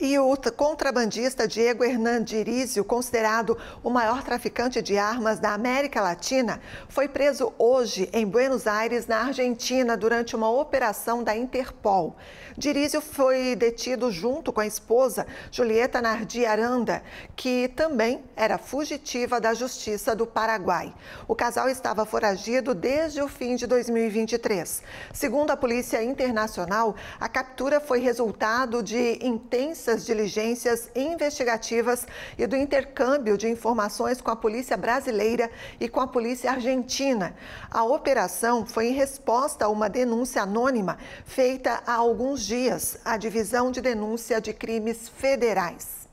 E o contrabandista Diego Dirizio, considerado o maior traficante de armas da América Latina, foi preso hoje em Buenos Aires, na Argentina, durante uma operação da Interpol. Dirizio foi detido junto com a esposa, Julieta Nardi Aranda, que também era fugitiva da justiça do Paraguai. O casal estava foragido desde o fim de 2023. Segundo a Polícia Internacional, a captura foi resultado de intensa das diligências investigativas e do intercâmbio de informações com a Polícia Brasileira e com a Polícia Argentina. A operação foi em resposta a uma denúncia anônima feita há alguns dias à Divisão de Denúncia de Crimes Federais.